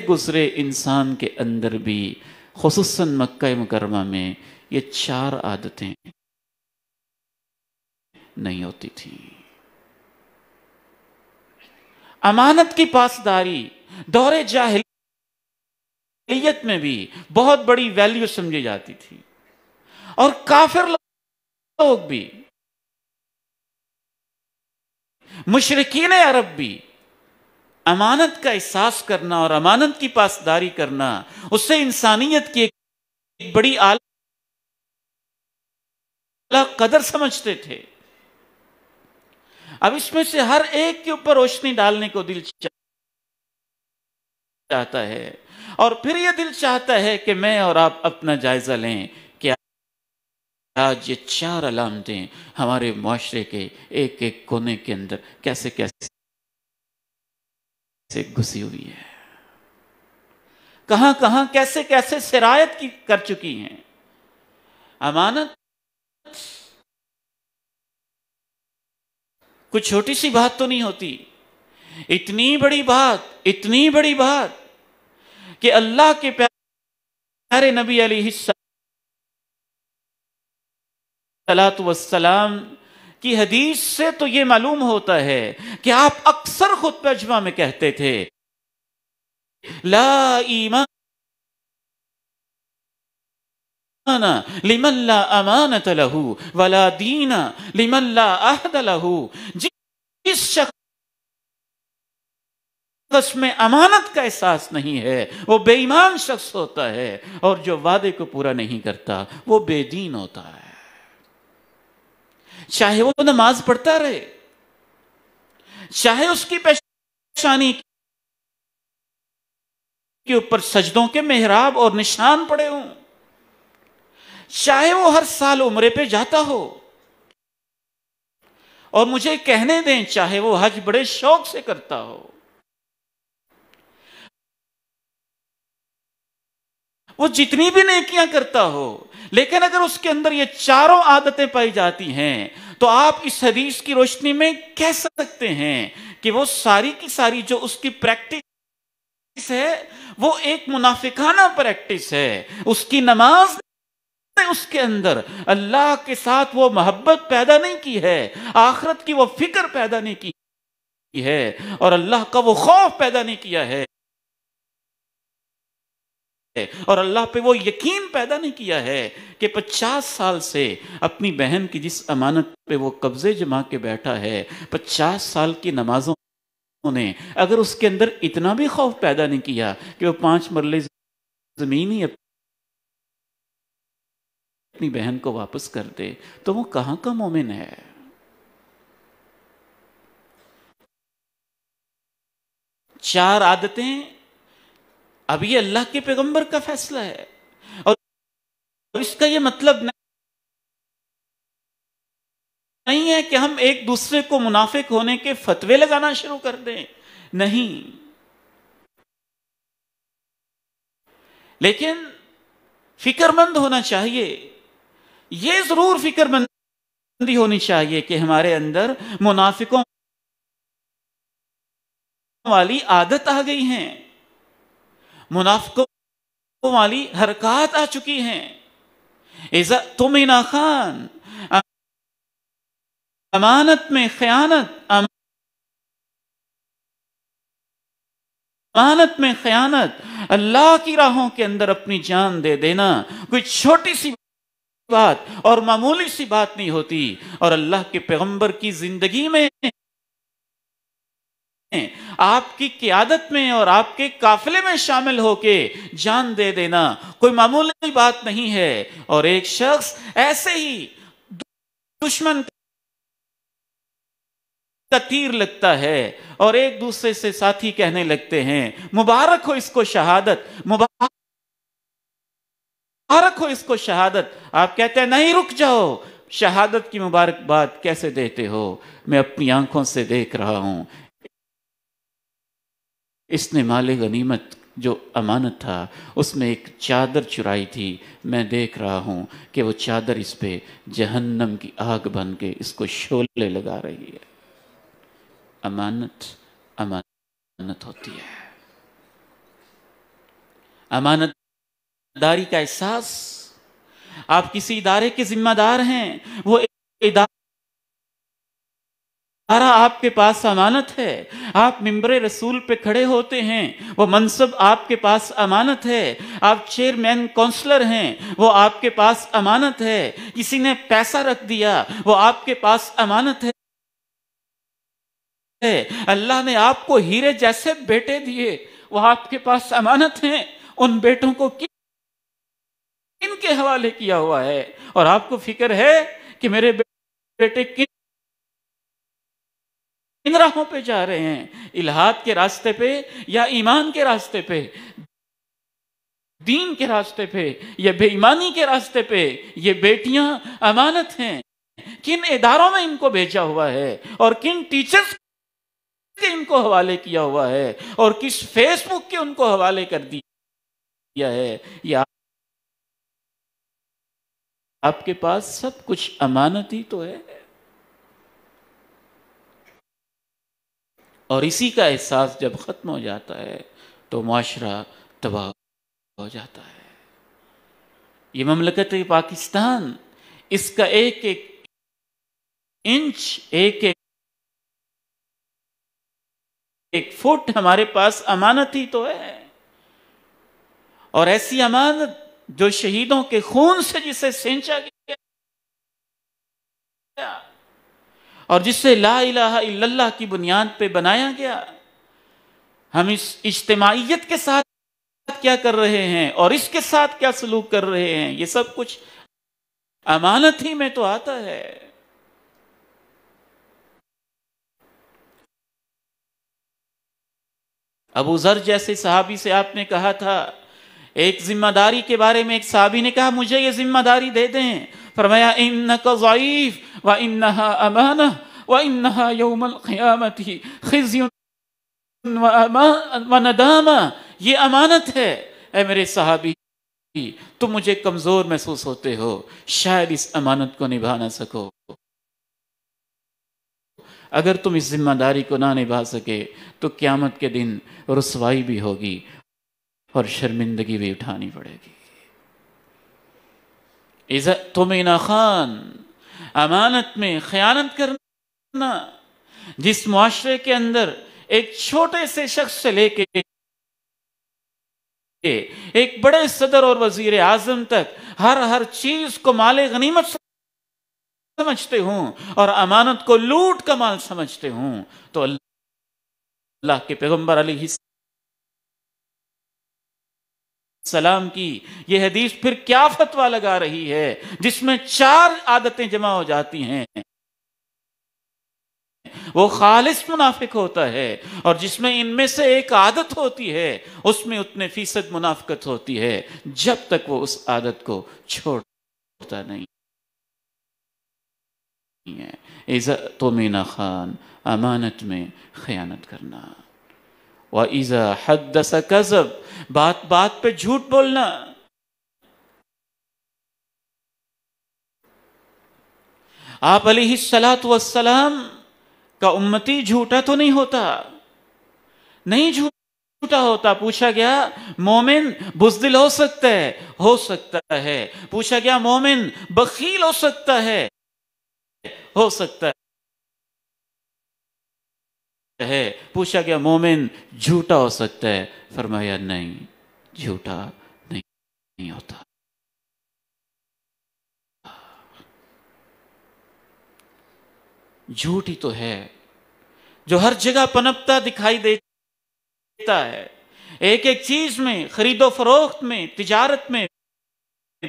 گزرے انسان کے اندر بھی خصوصاً مکہ مکرمہ میں یہ چار عادتیں نہیں ہوتی تھی امانت کی پاسداری دور جاہلیت میں بھی بہت بڑی ویلیو سمجھی جاتی تھی اور کافر لوگ بھی مشرقین عرب بھی امانت کا احساس کرنا اور امانت کی پاسداری کرنا اس سے انسانیت کی ایک بڑی عالی قدر سمجھتے تھے اب اس میں سے ہر ایک کے اوپر روشنی ڈالنے کو دل چاہیے چاہتا ہے اور پھر یہ دل چاہتا ہے کہ میں اور آپ اپنا جائزہ لیں کہ آج یہ چار علامتیں ہمارے معاشرے کے ایک ایک کونے کے اندر کیسے کیسے گسی ہوئی ہے کہاں کہاں کیسے کیسے سرائت کر چکی ہیں امانت کچھ چھوٹی سی بات تو نہیں ہوتی اتنی بڑی بات اتنی بڑی بات کہ اللہ کے پیارے نبی علیہ السلام والسلام کی حدیث سے تو یہ معلوم ہوتا ہے کہ آپ اکثر خود پہ اجوا میں کہتے تھے لا ایمان لمن لا امانت لہو ولا دین لمن لا احد لہو جس شخص میں امانت کا احساس نہیں ہے وہ بے ایمان شخص ہوتا ہے اور جو وعدے کو پورا نہیں کرتا وہ بے دین ہوتا ہے چاہے وہ نماز پڑھتا رہے چاہے اس کی پیشانی کے اوپر سجدوں کے محراب اور نشان پڑے ہوں چاہے وہ ہر سال عمرے پہ جاتا ہو اور مجھے کہنے دیں چاہے وہ حج بڑے شوق سے کرتا ہو وہ جتنی بھی نیکیاں کرتا ہو لیکن اگر اس کے اندر یہ چاروں عادتیں پائی جاتی ہیں تو آپ اس حدیث کی روشنی میں کہہ سکتے ہیں کہ وہ ساری کی ساری جو اس کی پریکٹس ہے وہ ایک منافقانہ پریکٹس ہے اس کی نماز اس کے اندر اللہ کے ساتھ وہ محبت پیدا نہیں کی ہے آخرت کی وہ فکر پیدا نہیں کی ہے اور اللہ کا وہ خوف پیدا نہیں کیا ہے اور اللہ پہ وہ یقین پیدا نہیں کیا ہے کہ پچاس سال سے اپنی بہن کی جس امانت پہ وہ قبضے جما کے بیٹھا ہے پچاس سال کی نمازوں نے اگر اس کے اندر اتنا بھی خوف پیدا نہیں کیا کہ وہ پانچ مرلے زمین ہی اپنی بہن کو واپس کر دے تو وہ کہاں کا مومن ہے چار عادتیں اب یہ اللہ کے پیغمبر کا فیصلہ ہے اور اس کا یہ مطلب نہیں ہے کہ ہم ایک دوسرے کو منافق ہونے کے فتوے لگانا شروع کر دیں نہیں لیکن فکر مند ہونا چاہیے یہ ضرور فکر مندی ہونی چاہیے کہ ہمارے اندر منافقوں والی عادت آ گئی ہیں منافقوں والی حرکات آ چکی ہیں امانت میں خیانت امانت میں خیانت اللہ کی راہوں کے اندر اپنی جان دے دینا کوئی چھوٹی سی بات اور معمولی سی بات نہیں ہوتی اور اللہ کے پیغمبر کی زندگی میں آپ کی قیادت میں اور آپ کے کافلے میں شامل ہو کے جان دے دینا کوئی معمولی بات نہیں ہے اور ایک شخص ایسے ہی دشمن کا تیر لگتا ہے اور ایک دوسرے سے ساتھی کہنے لگتے ہیں مبارک ہو اس کو شہادت مبارک ہو اس کو شہادت آپ کہتے ہیں نہیں رک جاؤ شہادت کی مبارک بات کیسے دیتے ہو میں اپنی آنکھوں سے دیکھ رہا ہوں اس نے مال غنیمت جو امانت تھا اس میں ایک چادر چرائی تھی میں دیکھ رہا ہوں کہ وہ چادر اس پہ جہنم کی آگ بن کے اس کو لگا رہی ہے امانت امانت ہوتی ہے امانت داری کا احساس آپ کسی ادارے کے ذمہ دار ہیں وہ آپ کے پاس امانت ہے آپ ممبر رسول پہ کھڑے ہوتے ہیں وہ منصب آپ کے پاس امانت ہے آپ چیئرمین ہیں وہ آپ کے پاس امانت ہے کسی نے پیسہ رکھ دیا وہ آپ کے پاس امانت ہے اللہ نے آپ کو ہیرے جیسے بیٹے دیے وہ آپ کے پاس امانت ہیں ان بیٹوں کو کن کے حوالے کیا ہوا ہے اور آپ کو فکر ہے کہ میرے بیٹے کن ان راہوں پہ جا رہے ہیں الہاد کے راستے پہ یا ایمان کے راستے پہ دین کے راستے پہ یا بے ایمانی کے راستے پہ یہ بیٹیاں امانت ہیں کن اداروں میں ان کو بھیجا ہوا ہے اور کن ٹیچرز کے ان کو حوالے کیا ہوا ہے اور کس فیس بک کے ان کو حوالے کر دیا ہے یا آپ کے پاس سب کچھ امانت ہی تو ہے اور اسی کا احساس جب ختم ہو جاتا ہے تو معاشرہ تباہ ہو جاتا ہے یہ مملکت پاکستان اس کا ایک ایک انچ ایک ایک ایک فٹ ہمارے پاس امانت ہی تو ہے اور ایسی امانت جو شہیدوں کے خون سے جسے سینچا گیا اور جس سے لا الہ الا اللہ کی بنیاد پہ بنایا گیا ہم اس اجتماعیت کے ساتھ کیا کر رہے ہیں اور اس کے ساتھ کیا سلوک کر رہے ہیں یہ سب کچھ امانت ہی میں تو آتا ہے ابو ذر جیسے صحابی سے آپ نے کہا تھا ایک ذمہ داری کے بارے میں ایک صحابی نے کہا مجھے یہ ذمہ داری دے دیں فرمایا انکا ضعیف و و و انہا انہا امانہ یوم ندامہ یہ امانت ہے اے میرے صحابی تم مجھے کمزور محسوس ہوتے ہو شاید اس امانت کو نبھا نہ سکو اگر تم اس ذمہ داری کو نہ نبھا سکے تو قیامت کے دن رسوائی بھی ہوگی اور شرمندگی بھی اٹھانی پڑے گی عزت تمینا خان امانت میں خیانت کرنا جس معاشرے کے اندر ایک چھوٹے سے شخص سے لے کے ایک بڑے صدر اور وزیر اعظم تک ہر ہر چیز کو مال غنیمت سمجھتے ہوں اور امانت کو لوٹ کا مال سمجھتے ہوں تو اللہ کے پیغمبر علیہ السلام سلام کی یہ حدیث پھر کیا فتویٰ لگا رہی ہے جس میں چار عادتیں جمع ہو جاتی ہیں وہ خالص منافق ہوتا ہے اور جس میں ان میں سے ایک عادت ہوتی ہے اس میں اتنے فیصد منافقت ہوتی ہے جب تک وہ اس عادت کو چھوڑتا نہیں ہے ایزا مینا خان امانت میں خیانت کرنا وَإِذَا كَذَب بات بات پہ جھوٹ بولنا آپ علیہ السلام کا امتی جھوٹا تو نہیں ہوتا نہیں جھوٹا جھوٹا ہوتا پوچھا گیا مومن بزدل ہو سکتا ہے ہو سکتا ہے پوچھا گیا مومن بخیل ہو سکتا ہے ہو سکتا ہے ہے پوچھا گیا مومن جھوٹا ہو سکتا ہے فرمایا نہیں جھوٹا نہیں ہوتا جھوٹ ہی تو ہے جو ہر جگہ پنپتا دکھائی دیتا ہے ایک ایک چیز میں خرید و فروخت میں تجارت میں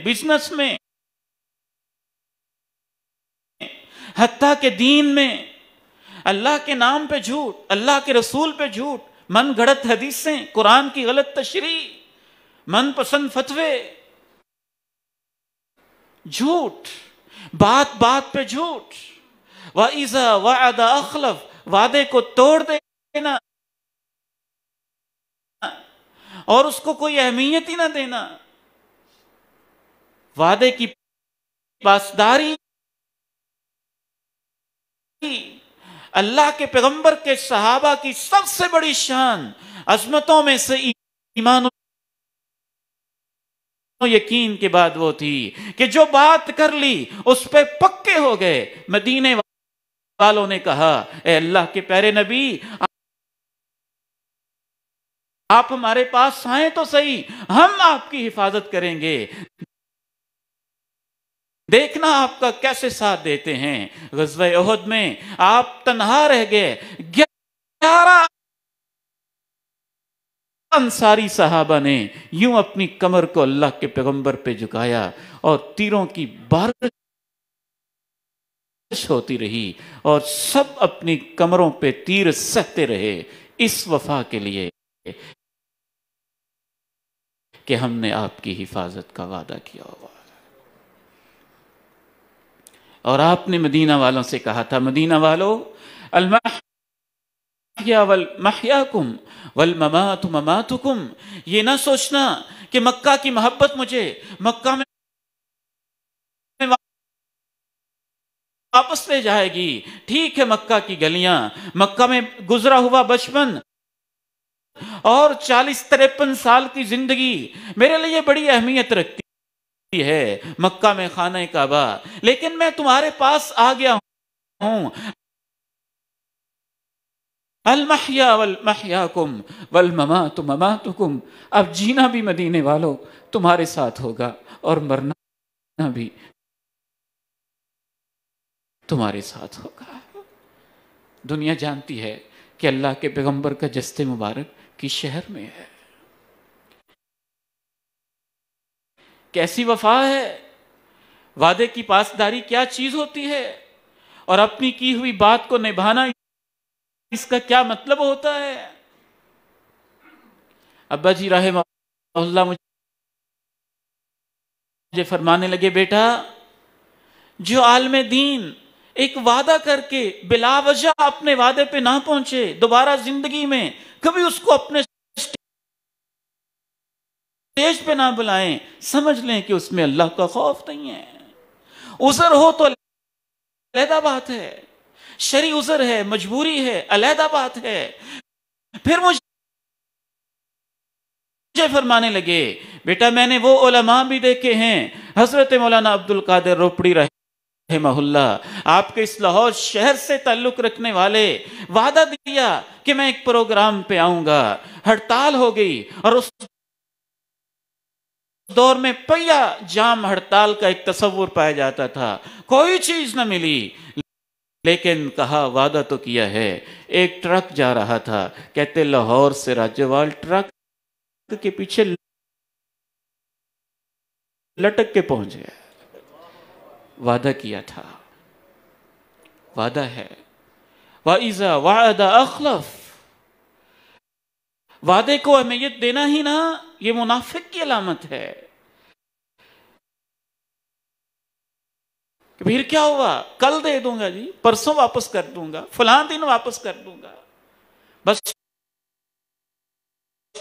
بزنس میں حتیٰ کے دین میں اللہ کے نام پہ جھوٹ اللہ کے رسول پہ جھوٹ من گھڑت حدیثیں قرآن کی غلط تشریح من پسند فتوے جھوٹ بات بات پہ جھوٹ و عزا و ادا اخلف کو توڑ دے دینا اور اس کو کوئی اہمیت ہی نہ دینا وعدے کی پاسداری اللہ کے پیغمبر کے صحابہ کی سب سے بڑی شان عظمتوں میں سے ایمان یقین کے بعد وہ تھی کہ جو بات کر لی اس پہ پکے ہو گئے مدینے والوں نے کہا اے اللہ کے پیرے نبی آپ ہمارے پاس آئیں تو صحیح ہم آپ کی حفاظت کریں گے دیکھنا آپ کا کیسے ساتھ دیتے ہیں غزوہ عہد میں آپ تنہا رہ گئے گیارہ انصاری صحابہ نے یوں اپنی کمر کو اللہ کے پیغمبر پہ جھکایا اور تیروں کی بارش ہوتی رہی اور سب اپنی کمروں پہ تیر سہتے رہے اس وفا کے لیے کہ ہم نے آپ کی حفاظت کا وعدہ کیا ہوا اور آپ نے مدینہ والوں سے کہا تھا مدینہ والو المایا کم والممات مماتکم یہ نہ سوچنا کہ مکہ کی محبت مجھے مکہ میں واپس لے جائے گی ٹھیک ہے مکہ کی گلیاں مکہ میں گزرا ہوا بچپن اور چالیس تریپن سال کی زندگی میرے لیے بڑی اہمیت رکھتی ہے مکہ میں خانہ کعبہ لیکن میں تمہارے پاس آ گیا ہوں المحیا کم اب جینا بھی مدینے والو والوں تمہارے ساتھ ہوگا اور مرنا بھی تمہارے ساتھ ہوگا دنیا جانتی ہے کہ اللہ کے پیغمبر کا جستے مبارک کی شہر میں ہے کیسی وفا ہے وعدے کی پاسداری کیا چیز ہوتی ہے اور اپنی کی ہوئی بات کو نبھانا اس کا کیا مطلب ہوتا ہے ابا جی راہ فرمانے لگے بیٹا جو عالم دین ایک وعدہ کر کے بلا وجہ اپنے وعدے پہ نہ پہنچے دوبارہ زندگی میں کبھی اس کو اپنے اسٹیج پہ نہ بلائیں سمجھ لیں کہ اس میں اللہ کا خوف نہیں ہے عذر ہو تو علیحدہ بات ہے شری عذر ہے مجبوری ہے علیحدہ بات ہے پھر مجھے مجھے فرمانے لگے بیٹا میں نے وہ علماء بھی دیکھے ہیں حضرت مولانا عبد القادر روپڑی رحمہ اللہ آپ کے اس لاہور شہر سے تعلق رکھنے والے وعدہ دیا کہ میں ایک پروگرام پہ آؤں گا ہڑتال ہو گئی اور اس دور میں پہلا جام ہڑتال کا ایک تصور پایا جاتا تھا کوئی چیز نہ ملی لیکن کہا وعدہ تو کیا ہے ایک ٹرک جا رہا تھا کہتے لاہور سے راجوال ٹرک کے پیچھے لٹک کے پہنچ گیا وعدہ کیا تھا وعدہ ہے وَإِذَا وَعَدَ وعدے کو اہمیت دینا ہی نہ یہ منافق کی علامت ہے پھر کیا ہوا کل دے دوں گا جی پرسوں واپس کر دوں گا فلاں دن واپس کر دوں گا بس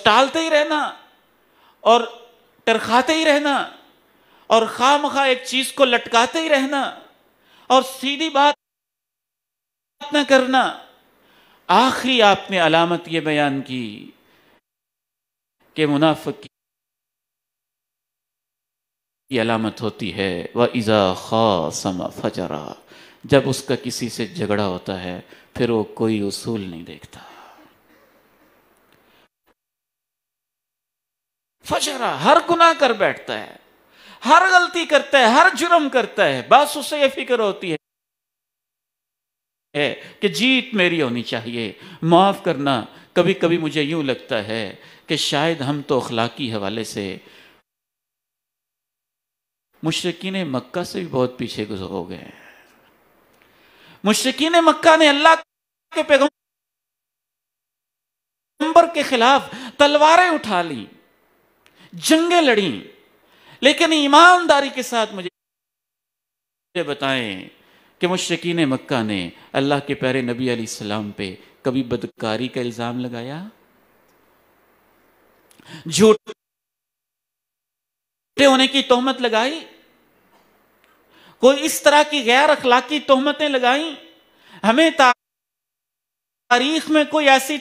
ٹالتے ہی رہنا اور ٹرکھاتے ہی رہنا اور خواہ مخواہ ایک چیز کو لٹکاتے ہی رہنا اور سیدھی بات نہ کرنا آخری آپ نے علامت یہ بیان کی کہ منافق کی علامت ہوتی ہے وہ خَاسَمَ فَجَرَا فجرا جب اس کا کسی سے جھگڑا ہوتا ہے پھر وہ کوئی اصول نہیں دیکھتا فجرا ہر گناہ کر بیٹھتا ہے ہر غلطی کرتا ہے ہر جرم کرتا ہے بس اس سے یہ فکر ہوتی ہے کہ جیت میری ہونی چاہیے معاف کرنا کبھی کبھی مجھے یوں لگتا ہے کہ شاید ہم تو اخلاقی حوالے سے مشرقین مکہ سے بھی بہت پیچھے گزر ہو گئے مشرقین مکہ نے اللہ کے پیغمبر کے خلاف تلواریں اٹھا لیں جنگیں لڑیں لیکن ایمانداری کے ساتھ مجھے بتائیں کہ مشرقین مکہ نے اللہ کے پیارے نبی علیہ السلام پہ کبھی بدکاری کا الزام لگایا جھوٹے ہونے کی لگائی کوئی اس طرح کی غیر اخلاقی تہمتیں لگائیں ہمیں تاریخ میں کوئی ایسی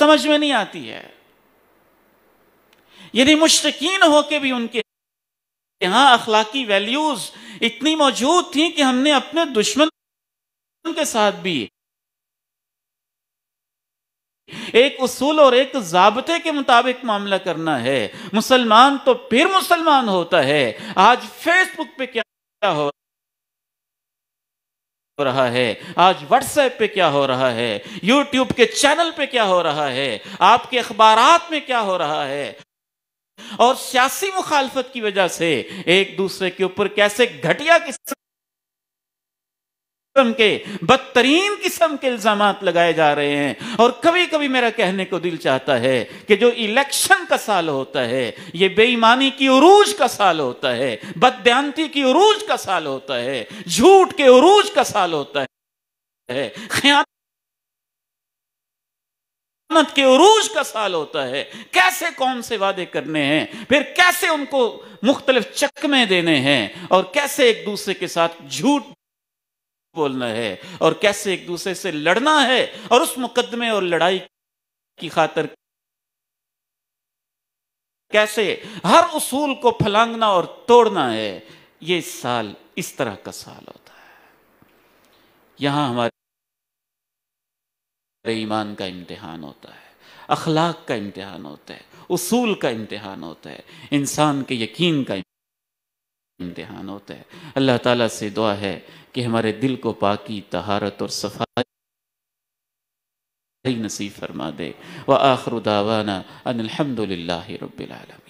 سمجھ میں نہیں آتی ہے یعنی مشرقین ہو کے بھی ان کے یہاں اخلاقی ویلیوز اتنی موجود تھیں کہ ہم نے اپنے دشمن کے ساتھ بھی ایک اصول اور ایک ضابطے کے مطابق معاملہ کرنا ہے مسلمان تو پھر مسلمان ہوتا ہے آج فیس بک پہ کیا ہو رہا ہے آج واٹس ایپ پہ کیا ہو رہا ہے یوٹیوب کے چینل پہ کیا ہو رہا ہے آپ کے اخبارات میں کیا ہو رہا ہے اور سیاسی مخالفت کی وجہ سے ایک دوسرے کے اوپر کیسے گھٹیا کے بدترین قسم کے الزامات لگائے جا رہے ہیں اور کبھی کبھی میرا کہنے کو دل چاہتا ہے کہ جو الیکشن کا سال ہوتا ہے یہ بے ایمانی کی عروج کا سال ہوتا ہے بددیانتی کی عروج کا سال ہوتا ہے جھوٹ کے عروج کا سال ہوتا ہے خیانت قیامت کے عروج کا سال ہوتا ہے کیسے کون سے وعدے کرنے ہیں پھر کیسے ان کو مختلف چکمیں دینے ہیں اور کیسے ایک دوسرے کے ساتھ جھوٹ بولنا ہے اور کیسے ایک دوسرے سے لڑنا ہے اور اس مقدمے اور لڑائی کی خاطر کیسے ہر اصول کو پھلانگنا اور توڑنا ہے یہ سال اس طرح کا سال ہوتا ہے یہاں ہمارے ایمان کا امتحان ہوتا ہے اخلاق کا امتحان ہوتا ہے اصول کا امتحان ہوتا ہے انسان کے یقین کا امتحان ہوتا ہے اللہ تعالیٰ سے دعا ہے کہ ہمارے دل کو پاکی تہارت اور صفائی نصیب فرما دے وآخر دعوانا ان الحمد رب العالمين